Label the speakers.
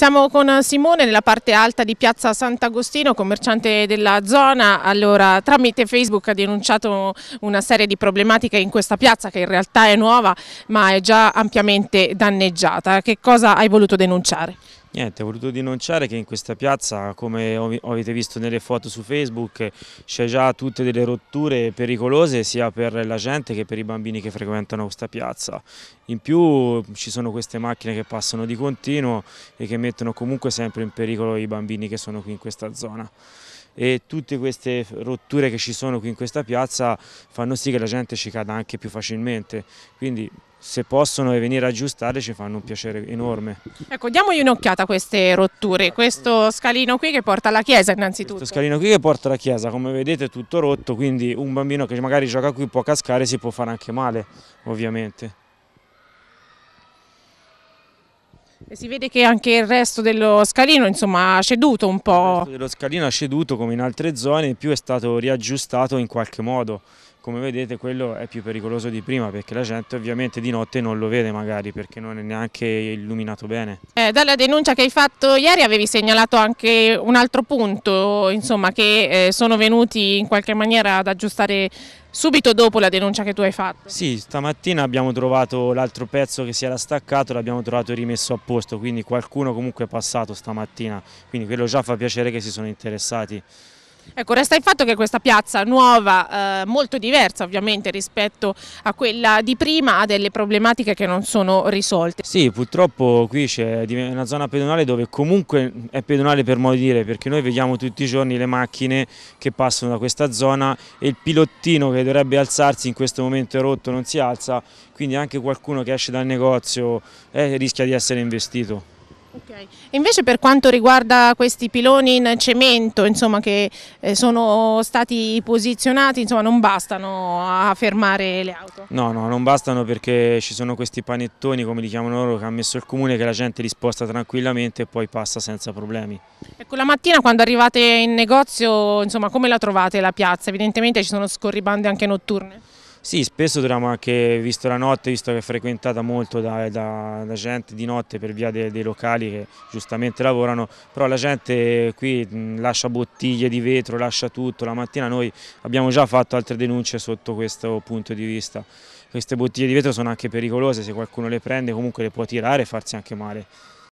Speaker 1: Siamo con Simone nella parte alta di Piazza Sant'Agostino, commerciante della zona. Allora, tramite Facebook ha denunciato una serie di problematiche in questa piazza che in realtà è nuova ma è già ampiamente danneggiata. Che cosa hai voluto denunciare?
Speaker 2: Niente, ho voluto denunciare che in questa piazza, come avete visto nelle foto su Facebook, c'è già tutte delle rotture pericolose sia per la gente che per i bambini che frequentano questa piazza. In più ci sono queste macchine che passano di continuo e che mettono comunque sempre in pericolo i bambini che sono qui in questa zona e tutte queste rotture che ci sono qui in questa piazza fanno sì che la gente ci cada anche più facilmente, quindi se possono venire a aggiustare ci fanno un piacere enorme.
Speaker 1: Ecco, diamogli un'occhiata a queste rotture, questo scalino qui che porta alla chiesa innanzitutto.
Speaker 2: Questo scalino qui che porta alla chiesa, come vedete è tutto rotto, quindi un bambino che magari gioca qui può cascare e si può fare anche male, ovviamente.
Speaker 1: si vede che anche il resto dello scalino insomma, ha ceduto un po'. Il resto
Speaker 2: dello scalino ha ceduto come in altre zone, in più è stato riaggiustato in qualche modo. Come vedete quello è più pericoloso di prima perché la gente ovviamente di notte non lo vede magari perché non è neanche illuminato bene.
Speaker 1: Eh, dalla denuncia che hai fatto ieri avevi segnalato anche un altro punto, insomma, che eh, sono venuti in qualche maniera ad aggiustare subito dopo la denuncia che tu hai fatto.
Speaker 2: Sì, stamattina abbiamo trovato l'altro pezzo che si era staccato, l'abbiamo trovato rimesso a posto, quindi qualcuno comunque è passato stamattina, quindi quello già fa piacere che si sono interessati.
Speaker 1: Ecco, resta il fatto che questa piazza nuova, eh, molto diversa ovviamente rispetto a quella di prima, ha delle problematiche che non sono risolte.
Speaker 2: Sì, purtroppo qui c'è una zona pedonale dove comunque è pedonale per modo di dire, perché noi vediamo tutti i giorni le macchine che passano da questa zona e il pilottino che dovrebbe alzarsi in questo momento è rotto, non si alza, quindi anche qualcuno che esce dal negozio eh, rischia di essere investito.
Speaker 1: Okay. Invece per quanto riguarda questi piloni in cemento insomma, che eh, sono stati posizionati, insomma, non bastano a fermare le auto?
Speaker 2: No, no, non bastano perché ci sono questi panettoni, come li chiamano loro, che ha messo il comune che la gente li sposta tranquillamente e poi passa senza problemi.
Speaker 1: Ecco, la mattina quando arrivate in negozio, insomma, come la trovate la piazza? Evidentemente ci sono scorribande anche notturne?
Speaker 2: Sì, spesso troviamo anche, visto la notte, visto che è frequentata molto da, da, da gente di notte per via dei, dei, locali che giustamente lavorano, però la gente qui lascia bottiglie di vetro, lascia tutto, la mattina noi abbiamo già fatto altre denunce sotto questo punto di vista. Queste bottiglie di vetro sono anche pericolose, se qualcuno le prende comunque le può tirare e farsi anche male.